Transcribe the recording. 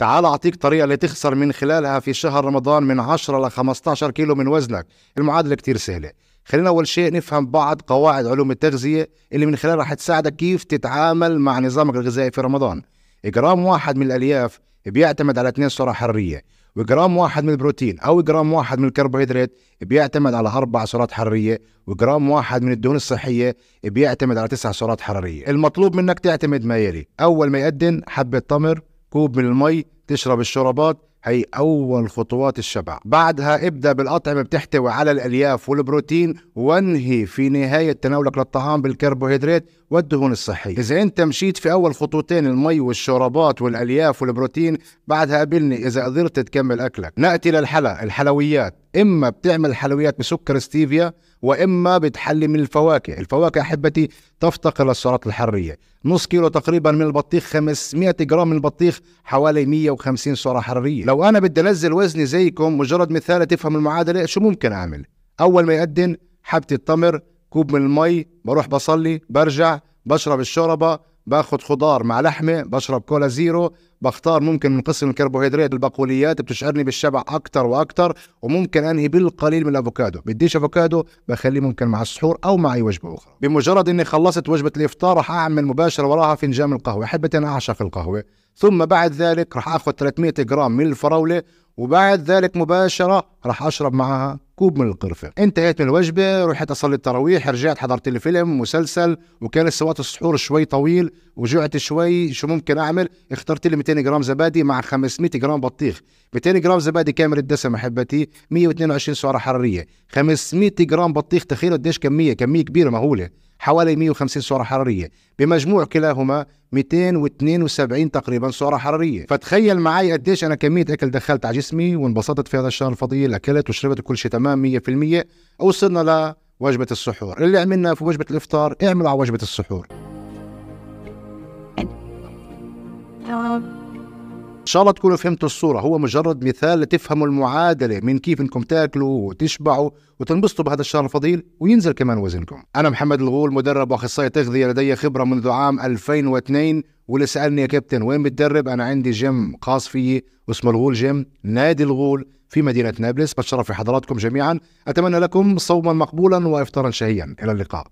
تعال أعطيك طريقة لتخسر من خلالها في شهر رمضان من 10 ل 15 كيلو من وزنك المعادلة كتير سهلة خلينا أول شيء نفهم بعض قواعد علوم التغذية اللي من خلالها رح تساعدك كيف تتعامل مع نظامك الغذائي في رمضان جرام واحد من الألياف بيعتمد على اثنين سعرة حرارية وجرام واحد من البروتين او جرام واحد من الكربوهيدرات بيعتمد على اربع سعرات حراريه وجرام واحد من الدهون الصحيه بيعتمد على تسع سعرات حراريه المطلوب منك تعتمد ما يلي اول ما يقدم حبه تمر كوب من المي تشرب الشربات هي أول خطوات الشبع بعدها ابدأ بالأطعمة بتحتوي على الألياف والبروتين وانهي في نهاية تناولك للطعام بالكربوهيدرات والدهون الصحية إذا أنت مشيت في أول خطوتين المي والشوربات والألياف والبروتين بعدها قابلني إذا قدرت تكمل أكلك نأتي للحلا الحلويات اما بتعمل حلويات بسكر ستيفيا واما بتحلي من الفواكه الفواكه احبتي تفتقر للسعرات الحراريه نص كيلو تقريبا من البطيخ 500 جرام من البطيخ حوالي 150 سعره حراريه لو انا بدي انزل وزني زيكم مجرد مثال تفهم المعادله شو ممكن اعمل اول ما يقدن حبه التمر كوب من المي بروح بصلي برجع بشرب الشوربه باخذ خضار مع لحمه بشرب كولا زيرو بختار ممكن من قسم الكربوهيدرات البقوليات بتشعرني بالشبع اكثر واكثر وممكن انهي بالقليل من الافوكادو بديش افوكادو بخليه ممكن مع السحور او مع اي وجبه اخرى بمجرد اني خلصت وجبه الافطار راح اعمل مباشره وراها فنجان القهوه حبة انا اعشق القهوه ثم بعد ذلك راح اخذ 300 جرام من الفراوله وبعد ذلك مباشره راح اشرب معها كوب من القرفه انتهيت من الوجبه رحت اصلي التراويح رجعت حضرت الفيلم مسلسل وكان سوات السحور شوي طويل وجعت شوي شو ممكن اعمل اخترت لي 200 جرام زبادي مع 500 جرام بطيخ 200 جرام زبادي كامل الدسم احبتي 122 سعره حراريه 500 جرام بطيخ تخيلوا قديش كميه كميه كبيره مهوله حوالي 150 سعره حراريه بمجموع كلاهما 272 تقريبا سعره حراريه فتخيل معي قديش انا كميه اكل دخلت على جسمي وانبسطت في هذا الشهر الفضيل اكلت وشربت وكل شيء تمام 100% وصلنا لوجبه السحور اللي عملناه في وجبه الافطار اعملوا على وجبه السحور ان شاء الله تكونوا فهمتوا الصورة هو مجرد مثال لتفهموا المعادلة من كيف انكم تاكلوا وتشبعوا وتنبسطوا بهذا الشهر الفضيل وينزل كمان وزنكم أنا محمد الغول مدرب وأخصائي تغذية لدي خبرة منذ عام 2002 واللي سألني يا كابتن وين بتدرب أنا عندي جيم خاص فيي اسمه الغول جيم نادي الغول في مدينة نابلس بتشرف في حضراتكم جميعا أتمنى لكم صوما مقبولا وإفطارا شهيا إلى اللقاء